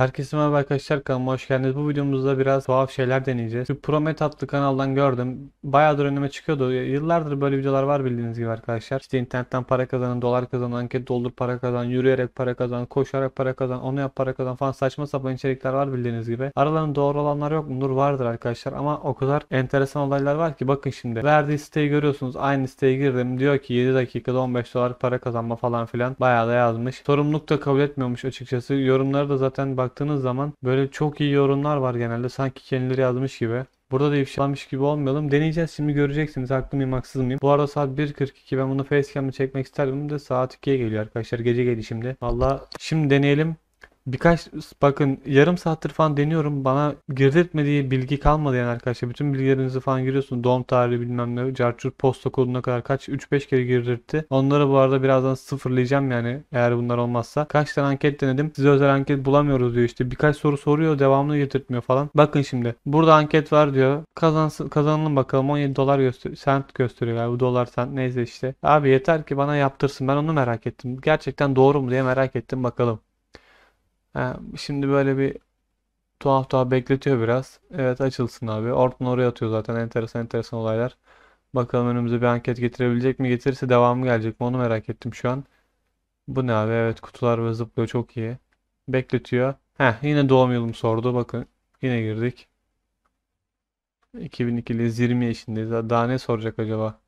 Herkese merhaba arkadaşlar kanalıma hoş geldiniz. Bu videomuzda biraz tuhaf şeyler deneyeceğiz. Şu Promet adlı kanaldan gördüm. Bayağıdır önüme çıkıyordu. Yıllardır böyle videolar var bildiğiniz gibi arkadaşlar. İşte internetten para kazanın, dolar kazanın, anket doldur para kazan, yürüyerek para kazan, koşarak para kazan, onu yap para kazan falan saçma sapan içerikler var bildiğiniz gibi. Aralarında doğru olanlar yok mudur? Vardır arkadaşlar ama o kadar enteresan olaylar var ki bakın şimdi. Verdiği siteyi görüyorsunuz. Aynı siteye girdim. Diyor ki 7 dakikada 15 dolar para kazanma falan filan. Bayağı da yazmış. Sorumluluk da kabul etmiyormuş açıkçası. Yorumları da zaten bak baktığınız zaman böyle çok iyi yorumlar var genelde. Sanki kendileri yazmış gibi. Burada da ifşalanmış gibi olmayalım. Deneyeceğiz şimdi göreceksiniz haklı mıyım haksız mıyım. Bu arada saat 1.42 ben bunu facecam'ı çekmek isterdim de saat 2'ye geliyor arkadaşlar gece şimdi Valla şimdi deneyelim birkaç bakın yarım saattir falan deniyorum. Bana girdirtmediği bilgi kalmadı yani arkadaşlar. Bütün bilgilerinizi falan giriyorsun. Doğum tarihi bilmem ne. Carçurt posta koduna kadar kaç 3-5 kere girdirtti. Onları bu arada birazdan sıfırlayacağım yani eğer bunlar olmazsa. Kaç tane anket denedim. Size özel anket bulamıyoruz diyor işte. Birkaç soru soruyor devamlı girdirtmiyor falan. Bakın şimdi. Burada anket var diyor. Kazansın, kazanalım bakalım. 17 dolar göster sent gösteriyor yani bu dolar sent neyse işte. Abi yeter ki bana yaptırsın. Ben onu merak ettim. Gerçekten doğru mu diye merak ettim bakalım. Ha, şimdi böyle bir tuhaf tuhaf bekletiyor biraz. Evet açılsın abi. Orton oraya atıyor zaten enteresan enteresan olaylar. Bakalım önümüze bir anket getirebilecek mi? Getirirse devamı gelecek mi? Onu merak ettim şu an. Bu ne abi? Evet kutular ve zıplıyor çok iyi. Bekletiyor. Heh yine doğum yılımı sordu. Bakın yine girdik. 2002'liyiz 20 yaşındayız. Daha ne soracak acaba?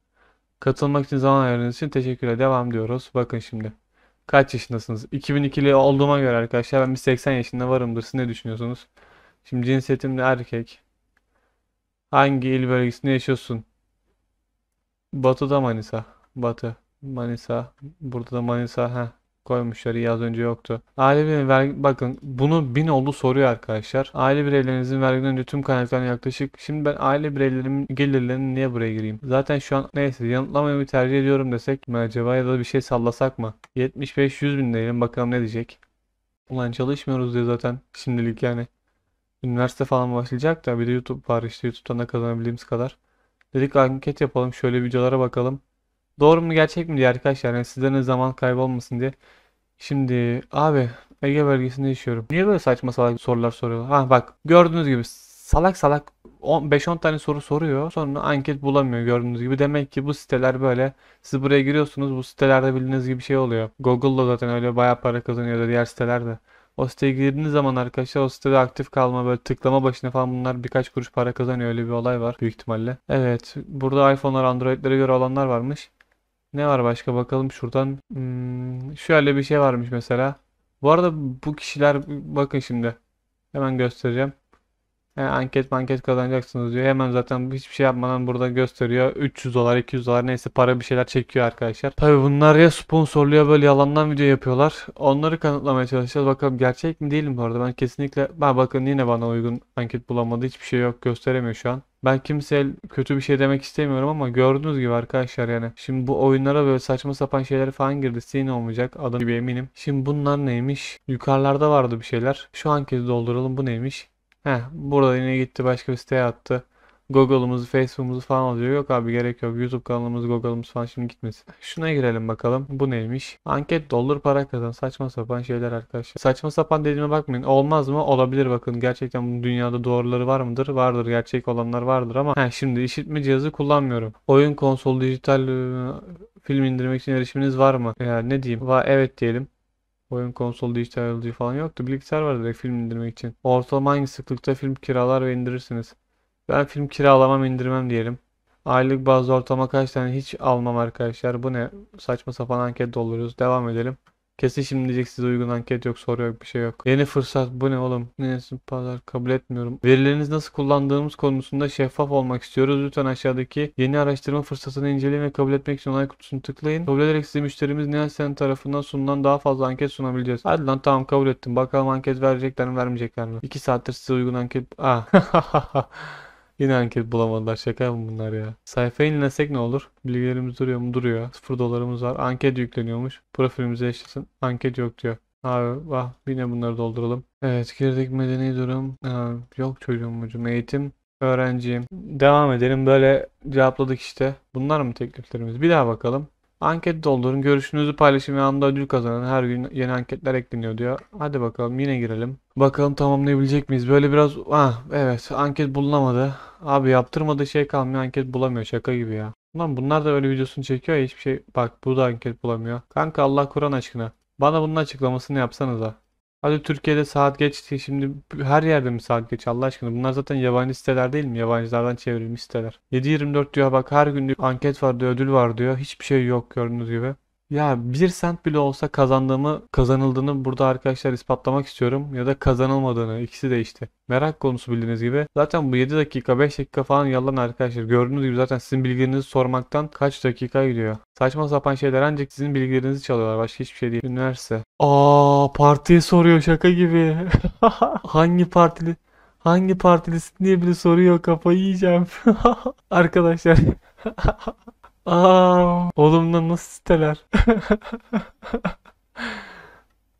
Katılmak için zaman ayırdığınız için teşekkürler. Devam diyoruz. Bakın şimdi. Kaç yaşındasınız? 2002'li olduğuma göre arkadaşlar ben bir 80 yaşında varımdır. Siz ne düşünüyorsunuz? Şimdi cinsiyetim de erkek. Hangi il bölgesinde yaşıyorsun? Batı'da Manisa. Batı. Manisa. Burada da Manisa. Heh koymuşlar iyi az önce yoktu. Aile birey vergi bakın bunu bin oldu soruyor arkadaşlar. Aile bireylerinizin vergiden önce tüm kaynaklarına yaklaşık. Şimdi ben aile bireylerimin gelirlerini niye buraya gireyim? Zaten şu an neyse yanıtlamayı bir tercih ediyorum desek mi acaba ya da bir şey sallasak mı? 75-100 bin diyelim bakalım ne diyecek. Ulan çalışmıyoruz diye zaten şimdilik yani. Üniversite falan başlayacak da bir de YouTube var işte YouTube'dan da kazanabildiğimiz kadar. Dedik anket yapalım şöyle videolara bakalım. Doğru mu gerçek mi diye arkadaşlar yani sizlerin zaman kaybolmasın diye. Şimdi abi Ege bölgesinde yaşıyorum. Niye böyle saçma salak sorular soruyor? Ha bak gördüğünüz gibi salak salak 5-10 tane soru soruyor. Sonra anket bulamıyor gördüğünüz gibi. Demek ki bu siteler böyle. Siz buraya giriyorsunuz. Bu sitelerde bildiğiniz gibi şey oluyor. Google'da zaten öyle bayağı para kazanıyor da diğer sitelerde. O siteye girdiğiniz zaman arkadaşlar o sitede aktif kalma böyle tıklama başına falan bunlar birkaç kuruş para kazanıyor öyle bir olay var büyük ihtimalle. Evet burada iPhone'lar Android'lere göre olanlar varmış. Ne var başka bakalım şuradan. Hmm, şöyle bir şey varmış mesela. Bu arada bu kişiler bakın şimdi. Hemen göstereceğim. Yani anket manket kazanacaksınız diyor. Hemen zaten hiçbir şey yapmadan burada gösteriyor. 300 dolar 200 dolar neyse para bir şeyler çekiyor arkadaşlar. Tabi bunlar ya sponsorlu ya böyle yalandan video yapıyorlar. Onları kanıtlamaya çalışacağız. Bakalım gerçek mi değil mi bu arada. Ben kesinlikle ben bakın yine bana uygun anket bulamadı. Hiçbir şey yok gösteremiyor şu an. Ben kimseye kötü bir şey demek istemiyorum ama gördüğünüz gibi arkadaşlar yani. Şimdi bu oyunlara böyle saçma sapan şeyler falan girdi, yine olmayacak. adam gibi eminim. Şimdi bunlar neymiş? Yukarılarda vardı bir şeyler. Şu anketi dolduralım. Bu neymiş? Heh burada yine gitti başka bir siteye attı. Google'ımızı, Facebook'umuzu falan alıyor. Yok abi gerek yok. YouTube kanalımız, Google'ımız falan şimdi gitmesin. Şuna girelim bakalım. Bu neymiş? Anket doldur para kazan. Saçma sapan şeyler arkadaşlar. Saçma sapan dediğime bakmayın. Olmaz mı? Olabilir bakın. Gerçekten bu dünyada doğruları var mıdır? Vardır. Gerçek olanlar vardır ama he, şimdi işitme cihazı kullanmıyorum. Oyun konsol dijital e, film indirmek için erişiminiz var mı? Ya ne diyeyim? Va evet diyelim. Oyun konsol dijital alıcı falan yoktu. Bilgisayar vardı direkt film indirmek için. Ortalama hangi sıklıkta film kiralar ve indirirsiniz? Ben film kiralamam indirmem diyelim. Aylık bazı ortama kaç tane hiç almam arkadaşlar. Bu ne? Saçma sapan anket dolduruyoruz. Devam edelim. Kesin şimdi diyecek size uygun anket yok soru yok bir şey yok. Yeni fırsat bu ne oğlum? Neyse pazar kabul etmiyorum. Verileriniz nasıl kullandığımız konusunda şeffaf olmak istiyoruz. Lütfen aşağıdaki yeni araştırma fırsatını inceleyin ve kabul etmek için onay kutusunu tıklayın. Kabul ederek size müşterimiz Nihal Sen tarafından sunulan daha fazla anket sunabileceğiz. Hadi lan tamam kabul ettim. Bakalım anket verecekler mi vermeyecekler mi? 2 saattir size uygun anket... Ah. Yine anket bulamadılar. Şaka mı bunlar ya? Sayfayı inlesek ne olur? Bilgilerimiz duruyor mu? Duruyor. 0 dolarımız var. Anket yükleniyormuş. Profilimize eşlesin. Anket yok diyor. Abi vah yine bunları dolduralım. Evet girdik medeni durum. Ha, ee, yok çocuğum hocam eğitim. Öğrenciyim. Devam edelim böyle cevapladık işte. Bunlar mı tekliflerimiz? Bir daha bakalım. Anket doldurun, görüşünüzü paylaşın ve anında ödül kazanan her gün yeni anketler ekleniyor diyor. Hadi bakalım yine girelim. Bakalım tamamlayabilecek miyiz? Böyle biraz... Ah evet anket bulunamadı. Abi yaptırmadığı şey kalmıyor anket bulamıyor şaka gibi ya. Lan bunlar da böyle videosunu çekiyor ya hiçbir şey. Bak bu da anket bulamıyor. Kanka Allah Kur'an aşkına. Bana bunun açıklamasını yapsanıza. Hadi Türkiye'de saat geçti. şimdi her yerde mi saat geç Allah aşkına bunlar zaten yabancı siteler değil mi yabancılardan çevrilmiş siteler 7.24 diyor bak her gün anket var diyor ödül var diyor hiçbir şey yok gördüğünüz gibi ya bir sent bile olsa kazandığımı, kazanıldığını burada arkadaşlar ispatlamak istiyorum ya da kazanılmadığını ikisi de işte. Merak konusu bildiğiniz gibi. Zaten bu 7 dakika 5 dakika falan yalan arkadaşlar. Gördüğünüz gibi zaten sizin bilgilerinizi sormaktan kaç dakika gidiyor. Saçma sapan şeyler ancak sizin bilgilerinizi çalıyorlar. Başka hiçbir şey değil. Üniversite. Aa partiye soruyor şaka gibi. Hangi partili? Hangi partilisin diye bile soruyor kafayı yiyeceğim. arkadaşlar. Aa, da nasıl siteler?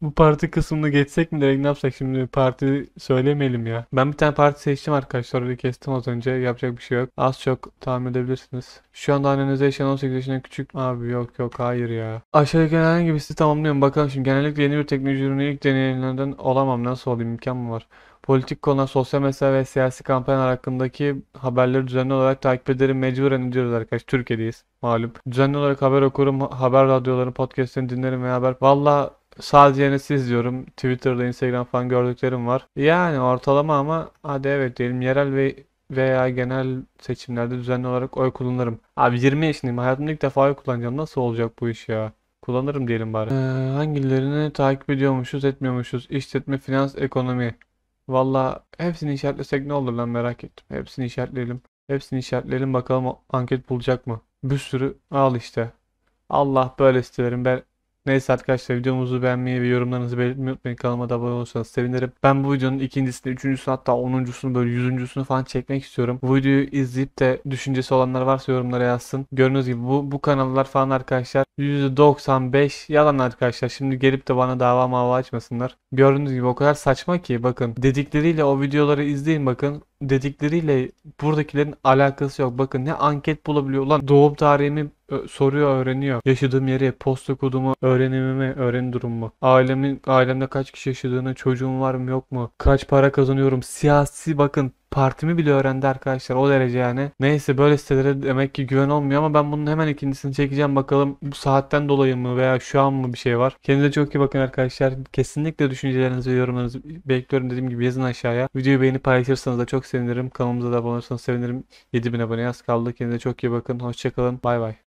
Bu parti kısmını geçsek mi direkt ne yapsak şimdi parti söylemeyelim ya. Ben bir tane parti seçtim arkadaşlar orayı kestim az önce yapacak bir şey yok. Az çok tahmin edebilirsiniz. Şu anda annenize yaşayan 18 yaşında küçük abi yok yok hayır ya. Aşağıdaki herhangi birisi tamamlıyorum bakalım şimdi genellikle yeni bir teknoloji ürünü ilk deneyimlerden olamam nasıl olayım imkan mı var? Politik konular, sosyal mesele ve siyasi kampanyalar hakkındaki haberleri düzenli olarak takip ederim. Mecburen ediyoruz arkadaş. Türkiye'deyiz malum. Düzenli olarak haber okurum, haber radyolarını, podcastlerini dinlerim ve haber. Valla sadece yerine siz diyorum. Twitter'da, Instagram falan gördüklerim var. Yani ortalama ama hadi evet diyelim. Yerel ve veya genel seçimlerde düzenli olarak oy kullanırım. Abi 20 yaşındayım. Hayatımda ilk defa oy kullanacağım. Nasıl olacak bu iş ya? Kullanırım diyelim bari. Ee, hangilerini takip ediyormuşuz, etmiyormuşuz? İşletme, finans, ekonomi. Valla hepsini işaretlesek ne olur lan merak ettim. Hepsini işaretleyelim. Hepsini işaretleyelim bakalım anket bulacak mı? Bir sürü al işte. Allah böyle istiyorum Ben Neyse arkadaşlar videomuzu beğenmeyi ve yorumlarınızı belirtmeyi unutmayın. Kanalıma da abone olursanız sevinirim. Ben bu videonun ikincisini, üçüncüsü hatta onuncusunu böyle yüzüncüsünü falan çekmek istiyorum. Bu videoyu izleyip de düşüncesi olanlar varsa yorumlara yazsın. Gördüğünüz gibi bu, bu kanallar falan arkadaşlar %95 yalan arkadaşlar. Şimdi gelip de bana dava mava açmasınlar. Gördüğünüz gibi o kadar saçma ki bakın dedikleriyle o videoları izleyin bakın dedikleriyle buradakilerin alakası yok. Bakın ne anket bulabiliyor. lan. doğum tarihimi soruyor öğreniyor. Yaşadığım yeri, posta kodumu, öğrenimimi, öğreni durumumu. Ailemin, ailemde kaç kişi yaşadığını, çocuğum var mı yok mu, kaç para kazanıyorum, siyasi bakın partimi bile öğrendi arkadaşlar o derece yani. Neyse böyle sitelere demek ki güven olmuyor ama ben bunun hemen ikincisini çekeceğim bakalım bu saatten dolayı mı veya şu an mı bir şey var. Kendinize çok iyi bakın arkadaşlar. Kesinlikle düşüncelerinizi ve yorumlarınızı bekliyorum dediğim gibi yazın aşağıya. Videoyu beğenip paylaşırsanız da çok sevinirim. Kanalımıza da abone olursanız sevinirim. 7000 abone az kaldı. Kendinize çok iyi bakın. Hoşçakalın. Bay bay.